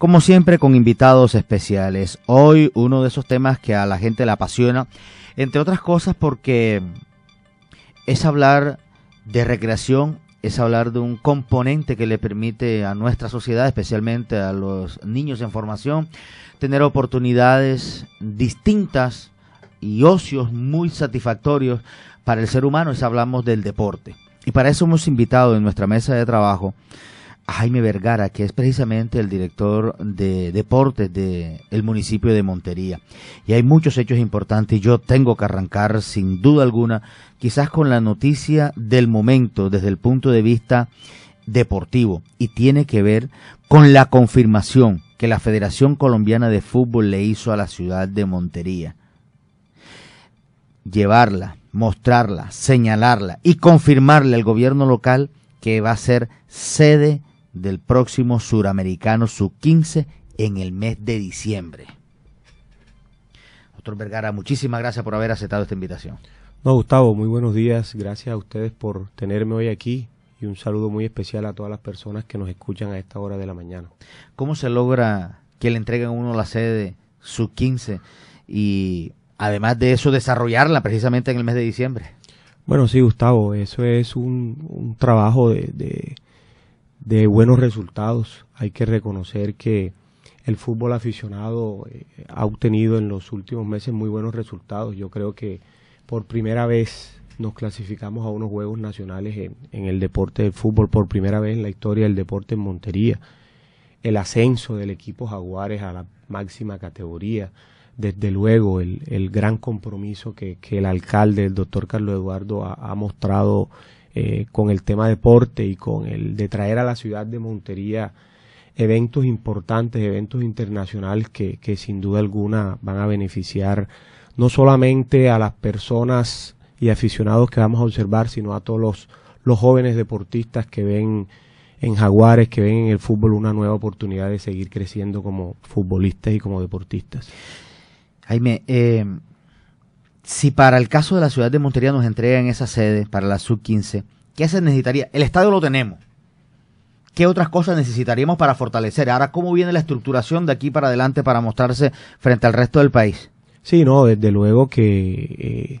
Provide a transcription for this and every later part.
como siempre con invitados especiales. Hoy uno de esos temas que a la gente le apasiona, entre otras cosas porque es hablar de recreación, es hablar de un componente que le permite a nuestra sociedad, especialmente a los niños en formación, tener oportunidades distintas y ocios muy satisfactorios para el ser humano, es hablamos del deporte. Y para eso hemos invitado en nuestra mesa de trabajo Jaime Vergara, que es precisamente el director de deportes del municipio de Montería. Y hay muchos hechos importantes. y Yo tengo que arrancar, sin duda alguna, quizás con la noticia del momento desde el punto de vista deportivo y tiene que ver con la confirmación que la Federación Colombiana de Fútbol le hizo a la ciudad de Montería. Llevarla, mostrarla, señalarla y confirmarle al gobierno local que va a ser sede del próximo Suramericano Sub-15 en el mes de diciembre. Doctor Vergara, muchísimas gracias por haber aceptado esta invitación. No, Gustavo, muy buenos días. Gracias a ustedes por tenerme hoy aquí y un saludo muy especial a todas las personas que nos escuchan a esta hora de la mañana. ¿Cómo se logra que le entreguen a uno la sede Sub-15 y además de eso desarrollarla precisamente en el mes de diciembre? Bueno, sí, Gustavo, eso es un, trabajo de de buenos resultados. Hay que reconocer que el fútbol aficionado eh, ha obtenido en los últimos meses muy buenos resultados. Yo creo que por primera vez nos clasificamos a unos Juegos Nacionales en, el deporte del fútbol, por primera vez en la historia del deporte en Montería. El ascenso del equipo Jaguares a la máxima categoría, desde luego el, gran compromiso que, el alcalde, el doctor Carlos Eduardo, ha mostrado eh, con el tema deporte y con el de traer a la ciudad de Montería eventos importantes, eventos internacionales que, sin duda alguna van a beneficiar no solamente a las personas y aficionados que vamos a observar, sino a todos los, jóvenes deportistas que ven en Jaguares, que ven en el fútbol una nueva oportunidad de seguir creciendo como futbolistas y como deportistas. Jaime, eh, si para el caso de la ciudad de Montería nos entregan esa sede para la sub-15, ¿qué se necesitaría? El estadio lo tenemos. ¿Qué otras cosas necesitaríamos para fortalecer? Ahora, ¿cómo viene la estructuración de aquí para adelante para mostrarse frente al resto del país? Sí, no, desde luego que eh,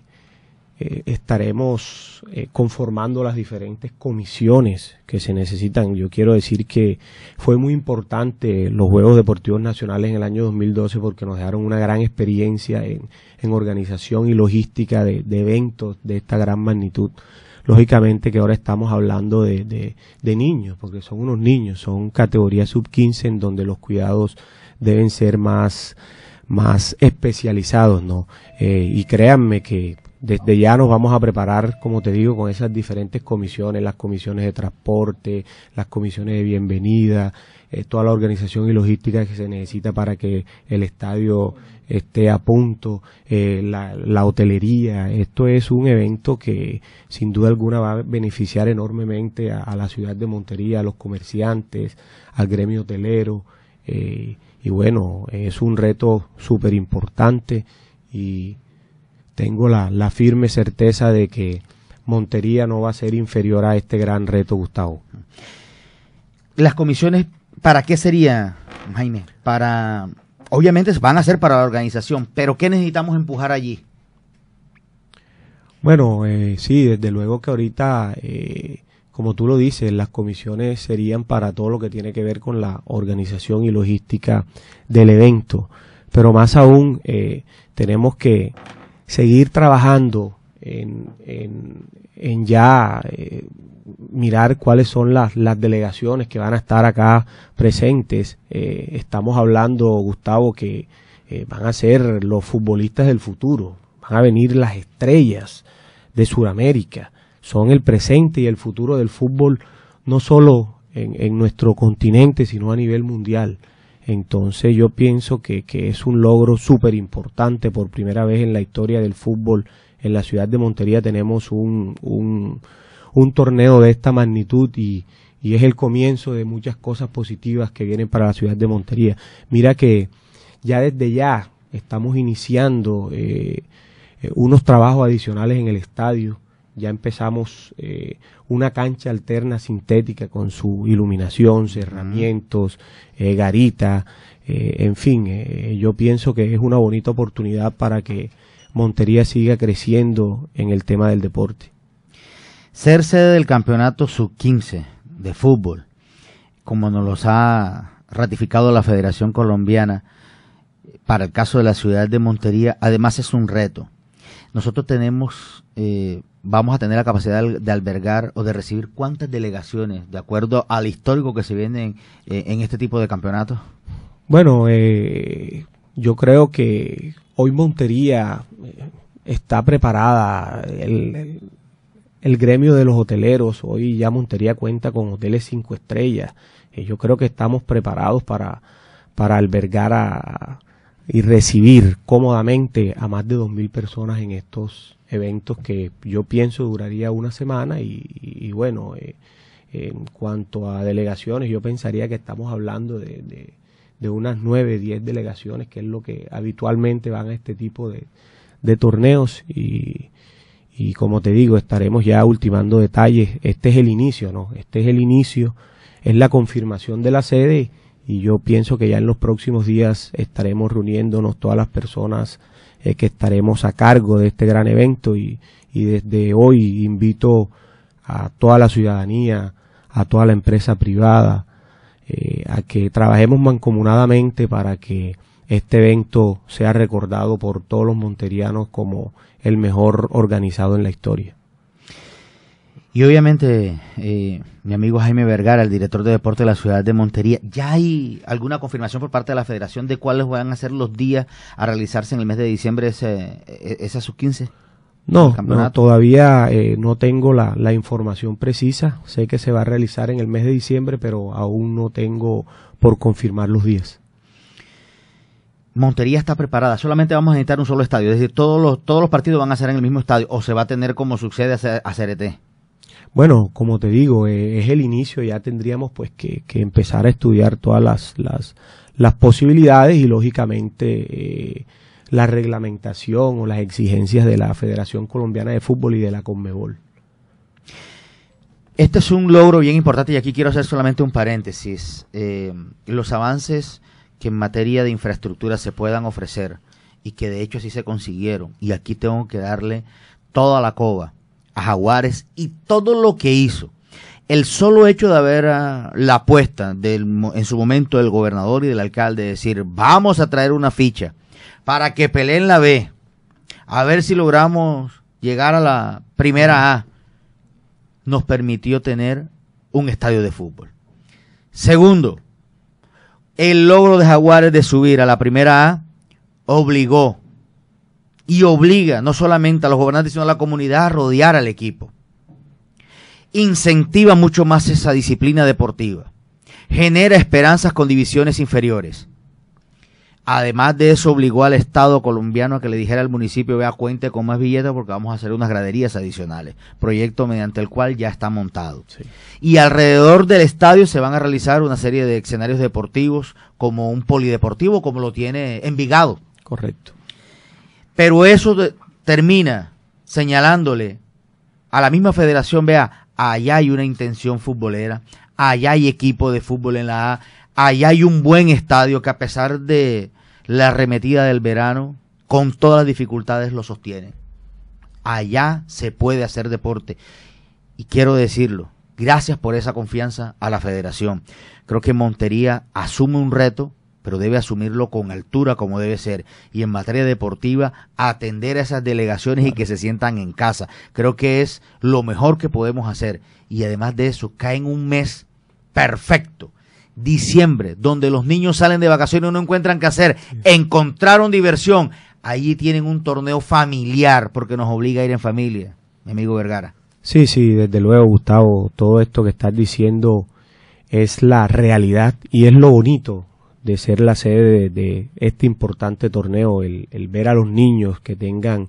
eh, estaremos eh, conformando las diferentes comisiones que se necesitan. Yo quiero decir que fue muy importante los Juegos Deportivos Nacionales en el año 2012 porque nos dejaron una gran experiencia en en organización y logística de, eventos de esta gran magnitud lógicamente que ahora estamos hablando de, niños, porque son unos niños, son categoría sub 15 en donde los cuidados deben ser más, especializados, ¿no? Eh, y créanme que desde ya nos vamos a preparar, como te digo, con esas diferentes comisiones, las comisiones de transporte, las comisiones de bienvenida, eh, toda la organización y logística que se necesita para que el estadio esté a punto, eh, la, hotelería. Esto es un evento que sin duda alguna va a beneficiar enormemente a, la ciudad de Montería, a los comerciantes, al gremio hotelero. Eh, y bueno, es un reto súper importante y tengo la, firme certeza de que Montería no va a ser inferior a este gran reto, Gustavo. Las comisiones, ¿para qué sería, Jaime? Para, obviamente van a ser para la organización, pero ¿qué necesitamos empujar allí? Bueno, eh, sí, desde luego que ahorita, eh, como tú lo dices, las comisiones serían para todo lo que tiene que ver con la organización y logística del evento, pero más aún eh, tenemos que seguir trabajando en, en, ya eh, mirar cuáles son las, las, delegaciones que van a estar acá presentes. Eh, estamos hablando, Gustavo, que eh, van a ser los futbolistas del futuro, van a venir las estrellas de Sudamérica, son el presente y el futuro del fútbol, no solo en, en nuestro continente, sino a nivel mundial. Entonces yo pienso que, es un logro súper importante. Por primera vez en la historia del fútbol en la ciudad de Montería tenemos un, un, torneo de esta magnitud y, es el comienzo de muchas cosas positivas que vienen para la ciudad de Montería. Mira que ya desde ya estamos iniciando eh, eh, unos trabajos adicionales en el estadio ya empezamos eh, una cancha alterna sintética con su iluminación, cerramientos, eh, garita, eh, en fin, yo pienso que es una bonita oportunidad para que Montería siga creciendo en el tema del deporte. Ser sede del campeonato sub-15 de fútbol, como nos los ha ratificado la Federación Colombiana, para el caso de la ciudad de Montería, además es un reto. Nosotros tenemos vamos a tener la capacidad de albergar o de recibir cuántas delegaciones de acuerdo al histórico que se viene en, eh, este tipo de campeonatos? Bueno, eh, yo creo que hoy Montería eh, está preparada. El, gremio de los hoteleros, hoy ya Montería cuenta con hoteles cinco estrellas. y yo creo que estamos preparados para, para albergar y recibir cómodamente a más de dos mil personas en estos eventos que yo pienso duraría una semana y, bueno, eh, en cuanto a delegaciones, yo pensaría que estamos hablando de, unas 9, 10 delegaciones, que es lo que habitualmente van a este tipo de, de torneos y, y como te digo, estaremos ya ultimando detalles. Este es el inicio, ¿no? Este es el inicio, es la confirmación de la sede y yo pienso que ya en los próximos días estaremos reuniéndonos todas las personas eh, que estaremos a cargo de este gran evento y, desde hoy invito a toda la ciudadanía, a toda la empresa privada, eh, a que trabajemos mancomunadamente para que este evento sea recordado por todos los monterianos como el mejor organizado en la historia. Y obviamente, eh, mi amigo Jaime Vergara, el director de deporte de la ciudad de Montería, ¿ya hay alguna confirmación por parte de la federación de cuáles van a ser los días a realizarse en el mes de diciembre ese, e-, esa sub-15? No, todavía eh, no tengo la, información precisa. Sé que se va a realizar en el mes de diciembre, pero aún no tengo por confirmar los días. Montería está preparada, solamente vamos a necesitar un solo estadio, es decir, todos los, todos los partidos van a ser en el mismo estadio o se va a tener como sucede a CRT. Bueno, como te digo, eh, es el inicio, ya tendríamos pues que, empezar a estudiar todas las, posibilidades y lógicamente eh, la reglamentación o las exigencias de la Federación Colombiana de Fútbol y de la Conmebol. Este es un logro bien importante y aquí quiero hacer solamente un paréntesis. Eh, los avances que en materia de infraestructura se puedan ofrecer y que de hecho así se consiguieron, y aquí tengo que darle toda la coba Jaguares y todo lo que hizo. El solo hecho de haber ah, la apuesta del, en su momento del gobernador y del alcalde, de decir, vamos a traer una ficha para que peleen la B, a ver si logramos llegar a la primera A, nos permitió tener un estadio de fútbol. Segundo, el logro de Jaguares de subir a la primera A obligó y obliga no solamente a los gobernantes, sino a la comunidad a rodear al equipo. Incentiva mucho más esa disciplina deportiva. Genera esperanzas con divisiones inferiores. Además de eso, obligó al Estado colombiano a que le dijera al municipio, vea, cuente con más billetes porque vamos a hacer unas graderías adicionales, proyecto mediante el cual ya está montado. Y alrededor del estadio se van a realizar una serie de escenarios deportivos, como un polideportivo, como lo tiene Envigado. Correcto. Pero eso termina señalándole a la misma federación, vea, allá hay una intención futbolera, allá hay equipo de fútbol en la A, allá hay un buen estadio que a pesar de la arremetida del verano, con todas las dificultades lo sostiene. Allá se puede hacer deporte. Y quiero decirlo, gracias por esa confianza a la federación. Creo que Montería asume un reto pero debe asumirlo con altura como debe ser. Y en materia deportiva, atender a esas delegaciones y que se sientan en casa. Creo que es lo mejor que podemos hacer. Y además de eso, cae en un mes perfecto diciembre, donde los niños salen de vacaciones y no encuentran qué hacer, encontraron diversión. Allí tienen un torneo familiar porque nos obliga a ir en familia, amigo Vergara. Sí, sí, desde luego, Gustavo, todo esto que estás diciendo es la realidad y es lo bonito de ser la sede de, este importante torneo, el, ver a los niños que tengan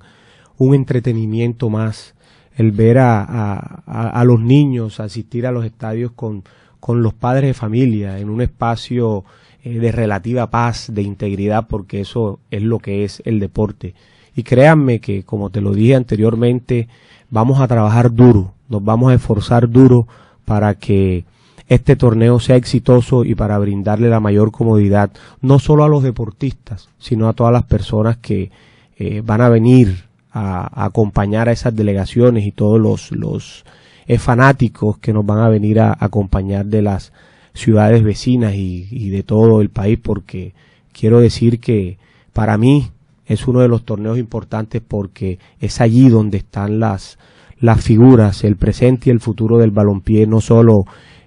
un entretenimiento más, el ver a, los niños asistir a los estadios con, con, los padres de familia en un espacio eh, de relativa paz, de integridad, porque eso es lo que es el deporte. Y créanme que, como te lo dije anteriormente, vamos a trabajar duro, nos vamos a esforzar duro para que este torneo sea exitoso y para brindarle la mayor comodidad, no solo a los deportistas, sino a todas las personas que eh, van a venir a, acompañar a esas delegaciones y todos los, eh, fanáticos que nos van a venir a, acompañar de las ciudades vecinas y, de todo el país, porque quiero decir que para mí es uno de los torneos importantes porque es allí donde están las, las figuras, el presente y el futuro del balompié, no solo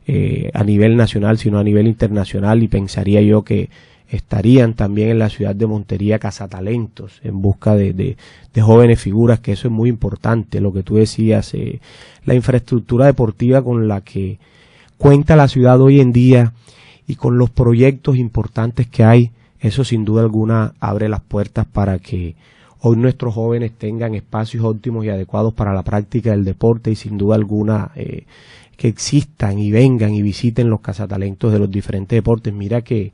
eh, a nivel nacional, sino a nivel internacional y pensaría yo que estarían también en la ciudad de Montería cazatalentos en busca de, de, jóvenes figuras, que eso es muy importante, lo que tú decías, eh, la infraestructura deportiva con la que cuenta la ciudad hoy en día y con los proyectos importantes que hay, eso sin duda alguna abre las puertas para que hoy nuestros jóvenes tengan espacios óptimos y adecuados para la práctica del deporte y sin duda alguna eh, que existan y vengan y visiten los cazatalentos de los diferentes deportes. Mira que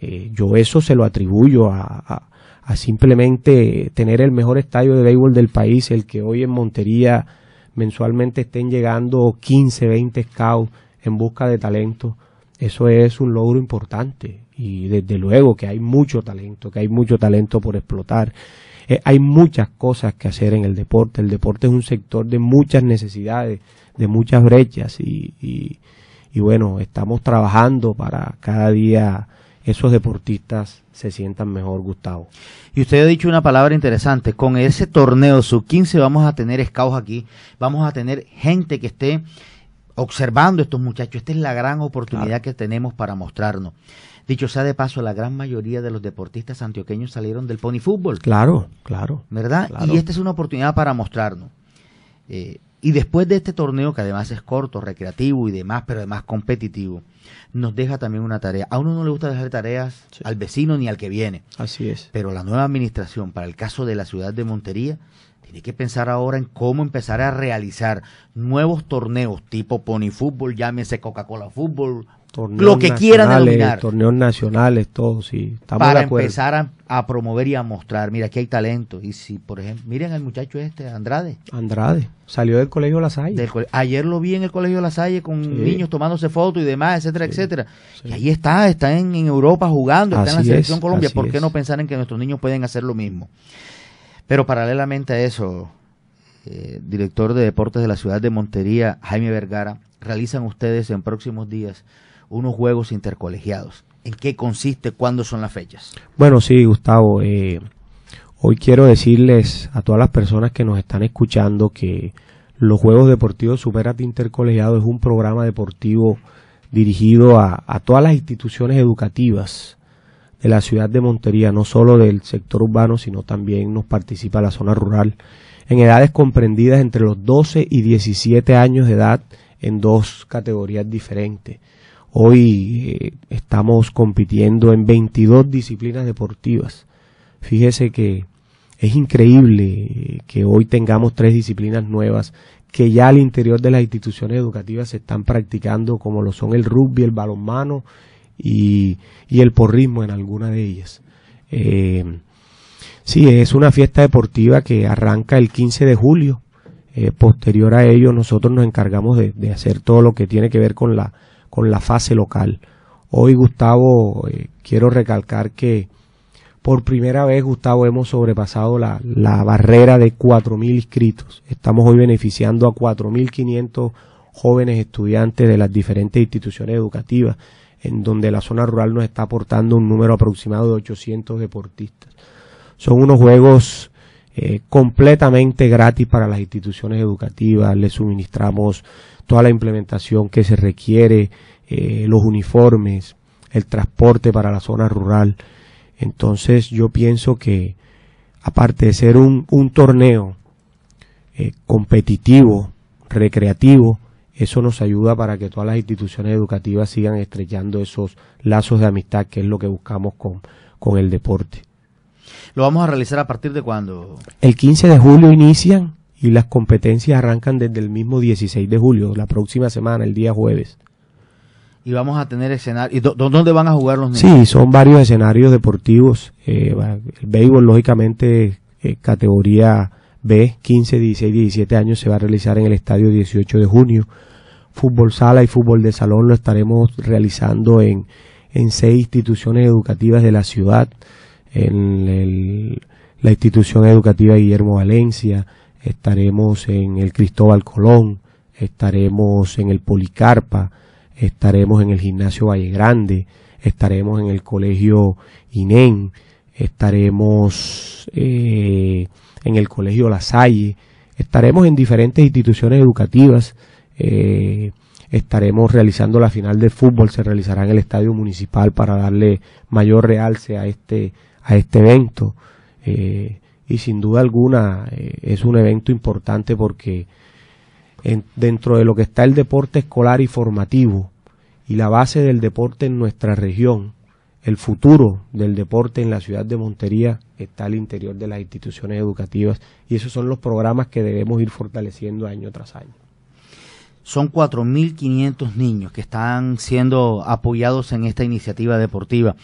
eh, yo eso se lo atribuyo a, simplemente tener el mejor estadio de béisbol del país, el que hoy en Montería mensualmente estén llegando 15, 20 scouts en busca de talento. Eso es un logro importante y desde luego que hay mucho talento, que hay mucho talento por explotar. Eh, hay muchas cosas que hacer en el deporte. El deporte es un sector de muchas necesidades de muchas brechas y, y, bueno, estamos trabajando para cada día esos deportistas se sientan mejor, Gustavo. Y usted ha dicho una palabra interesante, con ese torneo sub-15 vamos a tener escasos aquí, vamos a tener gente que esté observando estos muchachos, esta es la gran oportunidad que tenemos para mostrarnos. Dicho sea de paso, la gran mayoría de los deportistas antioqueños salieron del pony fútbol. Claro, claro. ¿Verdad? Y esta es una oportunidad para mostrarnos. Eh, y después de este torneo, que además es corto, recreativo y demás, pero además competitivo, nos deja también una tarea. A uno no le gusta dejar tareas al vecino ni al que viene. Así es. Pero la nueva administración, para el caso de la ciudad de Montería, tiene que pensar ahora en cómo empezar a realizar nuevos torneos tipo Pony Fútbol, llámese Coca-Cola Fútbol, lo que quieran denominar. Torneos nacionales, todos sí. Estamos para empezar a, promover y a mostrar, mira, aquí hay talento. Y si, por ejemplo, miren al muchacho este, Andrade. Andrade, salió del Colegio Lasalle ayer lo vi en el Colegio Lasalle con niños tomándose fotos y demás, etcétera, etcétera. Y ahí está, está en, Europa jugando, está en la Selección Colombia. ¿Por qué no pensar en que nuestros niños pueden hacer lo mismo? Pero paralelamente a eso, eh, director de deportes de la ciudad de Montería, Jaime Vergara, realizan ustedes en próximos días unos juegos intercolegiados. ¿En qué consiste? ¿Cuándo son las fechas? Bueno, sí, Gustavo. Eh, hoy quiero decirles a todas las personas que nos están escuchando que los Juegos Deportivos Superate Intercolegiados es un programa deportivo dirigido a, a, todas las instituciones educativas de la ciudad de Montería, no solo del sector urbano, sino también nos participa la zona rural, en edades comprendidas entre los 12 y 17 años de edad en dos categorías diferentes. Hoy eh, estamos compitiendo en 22 disciplinas deportivas. Fíjese que es increíble eh, que hoy tengamos tres disciplinas nuevas que ya al interior de las instituciones educativas se están practicando, como lo son el rugby, el balonmano y, el porrismo en alguna de ellas. Eh, sí, es una fiesta deportiva que arranca el 15 de julio. posterior a ello, nosotros nos encargamos de hacer todo lo que tiene que ver con la con la fase local. Hoy, Gustavo, eh, quiero recalcar que por primera vez, Gustavo, hemos sobrepasado la, la barrera de 4.000 inscritos. Estamos hoy beneficiando a 4.500 jóvenes estudiantes de las diferentes instituciones educativas, en donde la zona rural nos está aportando un número aproximado de 800 deportistas. Son unos juegos eh, completamente gratis para las instituciones educativas, les suministramos toda la implementación que se requiere, eh, los uniformes, el transporte para la zona rural. Entonces yo pienso que aparte de ser un, torneo eh, competitivo, recreativo, eso nos ayuda para que todas las instituciones educativas sigan estrechando esos lazos de amistad que es lo que buscamos con el deporte. ¿Lo vamos a realizar a partir de cuándo? El 15 de julio inician y las competencias arrancan desde el mismo 16 de julio, la próxima semana, el día jueves. Y vamos a tener escenarios. ¿Dónde van a jugar los niños? Sí, son varios escenarios deportivos. Eh, el béisbol, lógicamente, eh, categoría B, 15, 16, 17 años, se va a realizar en el estadio 18 de junio. Fútbol sala y fútbol de salón lo estaremos realizando en seis instituciones educativas de la ciudad en el, la institución educativa Guillermo Valencia, estaremos en el Cristóbal Colón, estaremos en el Policarpa, estaremos en el Gimnasio Valle Grande, estaremos en el Colegio INEN, estaremos eh, en el Colegio La Salle, estaremos en diferentes instituciones educativas, eh, estaremos realizando la final de fútbol, se realizará en el Estadio Municipal para darle mayor realce a este a este evento. Eh, y sin duda alguna eh, es un evento importante porque dentro de lo que está el deporte escolar y formativo y la base del deporte en nuestra región, el futuro del deporte en la ciudad de Montería está al interior de las instituciones educativas y esos son los programas que debemos ir fortaleciendo año tras año. Son 4.500 niños que están siendo apoyados en esta iniciativa deportiva,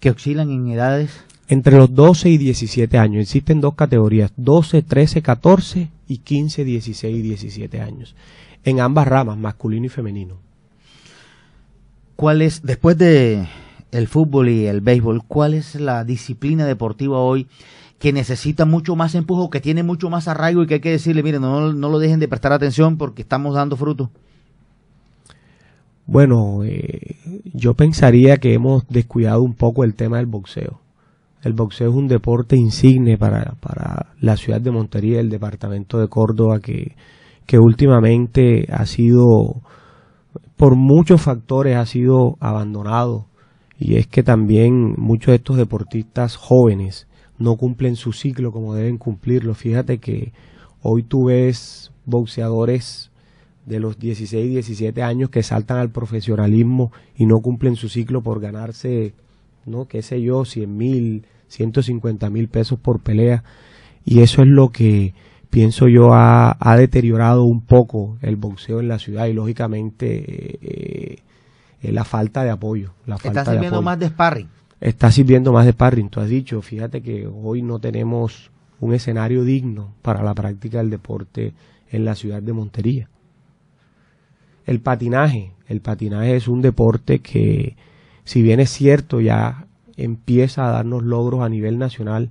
que oscilan en edades entre los 12 y 17 años. Existen dos categorías, 12, 13, 14 y 15, 16 y 17 años, en ambas ramas, masculino y femenino. ¿Cuál es, después de el fútbol y el béisbol, cuál es la disciplina deportiva hoy que necesita mucho más empujo, que tiene mucho más arraigo y que hay que decirle, miren, no, lo dejen de prestar atención porque estamos dando fruto? Bueno, eh, yo pensaría que hemos descuidado un poco el tema del boxeo el boxeo es un deporte insigne para, para la ciudad de Montería, el departamento de Córdoba, que, que últimamente ha sido, por muchos factores, ha sido abandonado. Y es que también muchos de estos deportistas jóvenes no cumplen su ciclo como deben cumplirlo. Fíjate que hoy tú ves boxeadores de los 16, 17 años que saltan al profesionalismo y no cumplen su ciclo por ganarse, no qué sé yo, 100 mil, 150 mil pesos por pelea. Y eso es lo que pienso yo ha, deteriorado un poco el boxeo en la ciudad y lógicamente eh, eh, la falta de apoyo. La Está sirviendo más de sparring. Está sirviendo más de sparring, tú has dicho. Fíjate que hoy no tenemos un escenario digno para la práctica del deporte en la ciudad de Montería. El patinaje, el patinaje es un deporte que, si bien es cierto, ya empieza a darnos logros a nivel nacional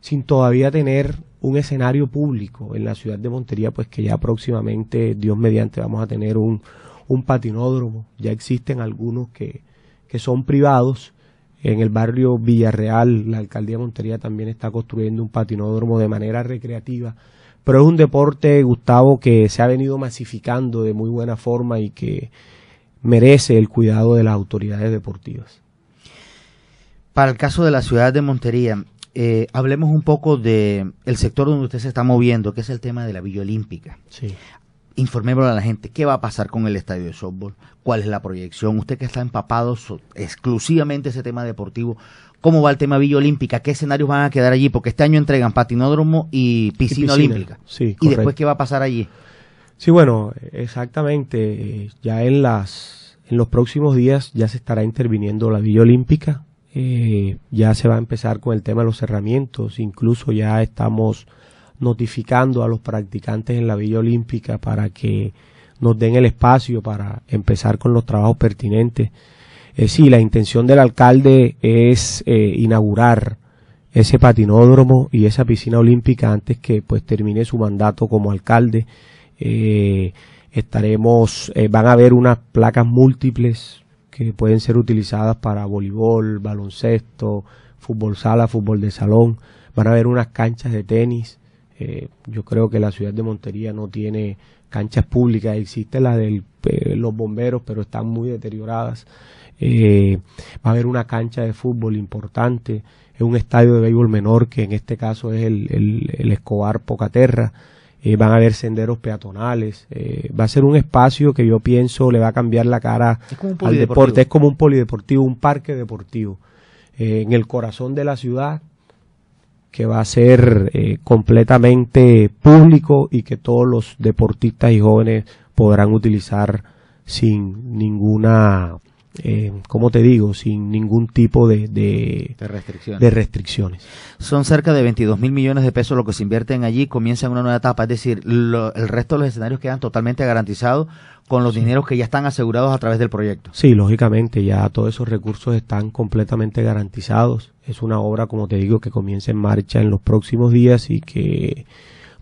sin todavía tener un escenario público en la ciudad de Montería, pues que ya próximamente, Dios mediante, vamos a tener un, un patinódromo. Ya existen algunos que, que son privados. En el barrio Villarreal, la alcaldía de Montería también está construyendo un patinódromo de manera recreativa. Pero es un deporte, Gustavo, que se ha venido masificando de muy buena forma y que merece el cuidado de las autoridades deportivas para el caso de la ciudad de Montería, eh, hablemos un poco de el sector donde usted se está moviendo, que es el tema de la Villa Olímpica. Sí. a la gente qué va a pasar con el estadio de softball, cuál es la proyección. Usted que está empapado exclusivamente ese tema deportivo, ¿cómo va el tema Villa Olímpica? ¿Qué escenarios van a quedar allí? Porque este año entregan patinódromo y piscina, olímpica. Sí, ¿Y después qué va a pasar allí? Sí, bueno, exactamente. Eh, ya en, las, en los próximos días ya se estará interviniendo la Villa Olímpica eh, ya se va a empezar con el tema de los cerramientos, incluso ya estamos notificando a los practicantes en la Villa Olímpica para que nos den el espacio para empezar con los trabajos pertinentes. Eh, sí, la intención del alcalde es eh, inaugurar ese patinódromo y esa piscina olímpica antes que pues termine su mandato como alcalde. estaremos, van a haber unas placas múltiples pueden ser utilizadas para voleibol, baloncesto, fútbol sala, fútbol de salón. Van a haber unas canchas de tenis. Eh, yo creo que la ciudad de Montería no tiene canchas públicas. Existe la de eh, los bomberos, pero están muy deterioradas. Eh, va a haber una cancha de fútbol importante. Es un estadio de béisbol menor que en este caso es el, el, el Escobar Pocaterra. Eh, van a haber senderos peatonales, eh, va a ser un espacio que yo pienso le va a cambiar la cara al deporte, es como un polideportivo, un parque deportivo, eh, en el corazón de la ciudad, que va a ser completamente público y que todos los deportistas y jóvenes podrán utilizar sin ninguna eh, como te digo, sin ningún tipo de, de, restricciones. Son cerca de 22 mil millones de pesos lo que se invierten allí, comienza una nueva etapa, es decir, el resto de los escenarios quedan totalmente garantizados con los dineros que ya están asegurados a través del proyecto. Sí, lógicamente, ya todos esos recursos están completamente garantizados. Es una obra, como te digo, que comienza en marcha en los próximos días y que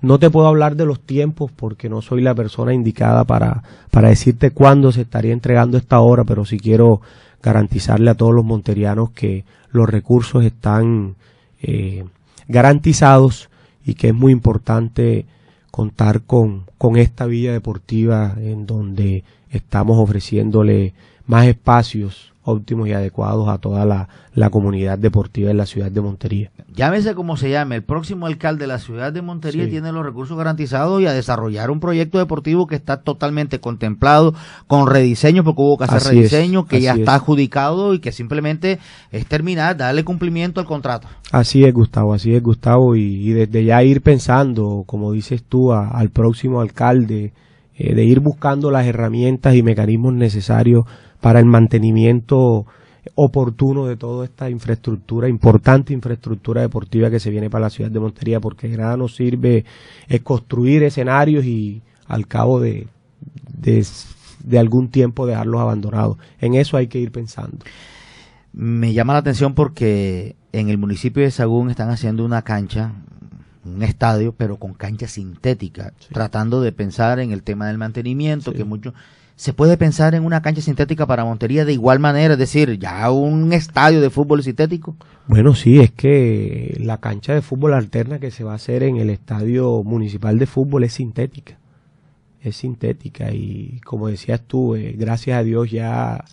no te puedo hablar de los tiempos porque no soy la persona indicada para, decirte cuándo se estaría entregando esta obra, pero sí quiero garantizarle a todos los monterianos que los recursos están eh, garantizados y que es muy importante contar con, con esta villa deportiva en donde estamos ofreciéndole más espacios óptimos y adecuados a toda la, comunidad deportiva de la ciudad de Montería. Llámese como se llame, el próximo alcalde de la ciudad de Montería tiene los recursos garantizados y a desarrollar un proyecto deportivo que está totalmente contemplado con rediseño, porque hubo que hacer rediseño, que ya está adjudicado y que simplemente es terminar, darle cumplimiento al contrato. Así es, Gustavo, así es, Gustavo, y, desde ya ir pensando, como dices tú, al próximo alcalde, eh, de ir buscando las herramientas y mecanismos necesarios para el mantenimiento oportuno de toda esta infraestructura, importante infraestructura deportiva que se viene para la ciudad de Montería, porque nada nos sirve eh, construir escenarios y al cabo de, de, algún tiempo dejarlos abandonados. En eso hay que ir pensando. Me llama la atención porque en el municipio de Sagún están haciendo una cancha, un estadio, pero con cancha sintética, tratando de pensar en el tema del mantenimiento, que muchos se puede pensar en una cancha sintética para Montería de igual manera, es decir, ya un estadio de fútbol sintético. Bueno, sí, es que la cancha de fútbol alterna que se va a hacer en el estadio municipal de fútbol es sintética. Es sintética y como decías tú, eh, gracias a Dios ya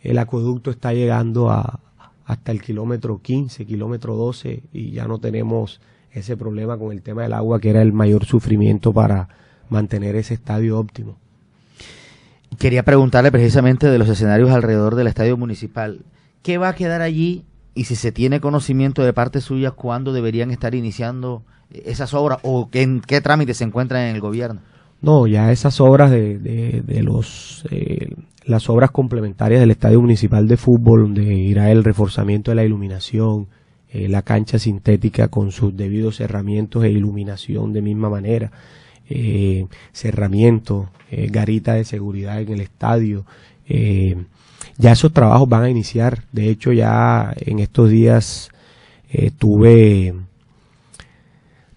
el acueducto está llegando a, hasta el kilómetro 15, kilómetro 12 y ya no tenemos ese problema con el tema del agua que era el mayor sufrimiento para mantener ese estadio óptimo quería preguntarle precisamente de los escenarios alrededor del estadio municipal. ¿Qué va a quedar allí y si se tiene conocimiento de parte suya cuándo deberían estar iniciando eh, esas obras o en qué trámite se encuentran en el gobierno? No, ya esas obras de, eh, las obras complementarias del estadio municipal de fútbol, donde irá el reforzamiento de la iluminación, eh, la cancha sintética con sus debidos herramientas e iluminación de misma manera, eh, cerramiento, eh, garita de seguridad en el estadio. Eh, ya esos trabajos van a iniciar. De hecho, ya en estos días eh, tuve,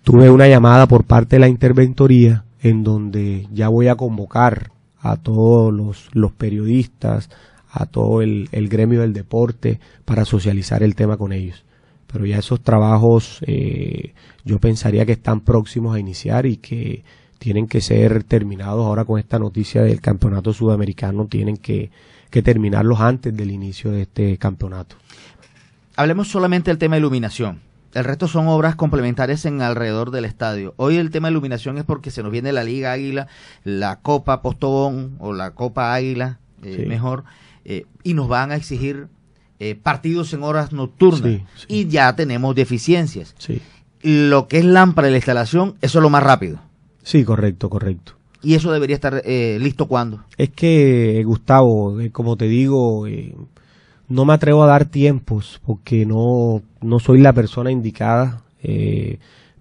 tuve una llamada por parte de la interventoría en donde ya voy a convocar a todos los, los periodistas, a todo el, el gremio del deporte para socializar el tema con ellos pero ya esos trabajos eh, yo pensaría que están próximos a iniciar y que tienen que ser terminados ahora con esta noticia del campeonato sudamericano, tienen que, terminarlos antes del inicio de este campeonato. Hablemos solamente del tema de iluminación. El resto son obras complementarias en alrededor del estadio. Hoy el tema de iluminación es porque se nos viene la Liga Águila, la Copa Postobón o la Copa Águila, eh, mejor, eh, y nos van a exigir eh, partidos en horas nocturnas y ya tenemos deficiencias. Sí. Lo que es lámpara de la instalación, eso es lo más rápido. Sí, correcto, correcto. ¿Y eso debería estar eh, listo cuando Es que, Gustavo, eh, como te digo, no me atrevo a dar tiempos porque no, no soy la persona indicada,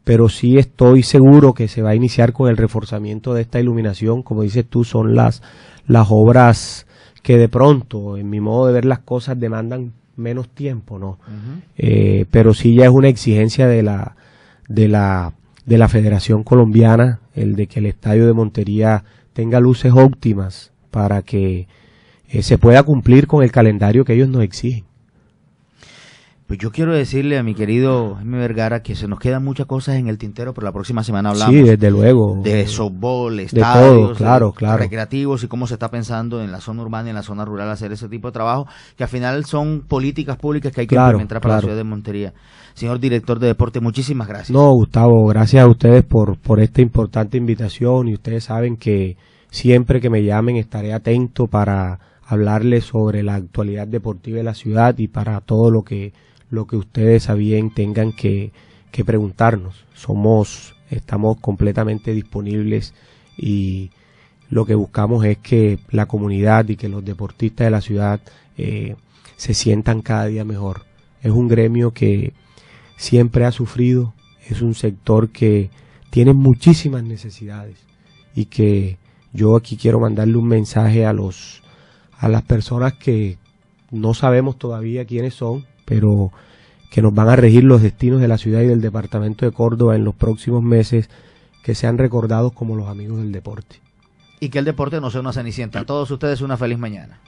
pero sí estoy seguro que se va a iniciar con el reforzamiento de esta iluminación. Como dices tú, son las, las obras que de pronto, en mi modo de ver las cosas, demandan menos tiempo, ¿no? Eh, pero sí ya es una exigencia de la, de la, de la Federación Colombiana, el de que el estadio de Montería tenga luces óptimas para que eh, se pueda cumplir con el calendario que ellos nos exigen. Pues yo quiero decirle a mi querido Jaime Vergara que se nos quedan muchas cosas en el tintero, pero la próxima semana hablamos. Sí, desde luego. De softball, estadios, claro, claro. recreativos y cómo se está pensando en la zona urbana y en la zona rural hacer ese tipo de trabajo, que al final son políticas públicas que hay que implementar para la ciudad de Montería. Señor director de deporte, muchísimas gracias. No, Gustavo, gracias a ustedes por, por esta importante invitación y ustedes saben que siempre que me llamen estaré atento para hablarles sobre la actualidad deportiva de la ciudad y para todo lo que lo que ustedes bien tengan que, que preguntarnos. Somos, estamos completamente disponibles y lo que buscamos es que la comunidad y que los deportistas de la ciudad eh, se sientan cada día mejor. Es un gremio que siempre ha sufrido, es un sector que tiene muchísimas necesidades y que yo aquí quiero mandarle un mensaje a los a las personas que no sabemos todavía quiénes son, pero que nos van a regir los destinos de la ciudad y del departamento de Córdoba en los próximos meses, que sean recordados como los amigos del deporte. Y que el deporte no sea una cenicienta. A todos ustedes una feliz mañana.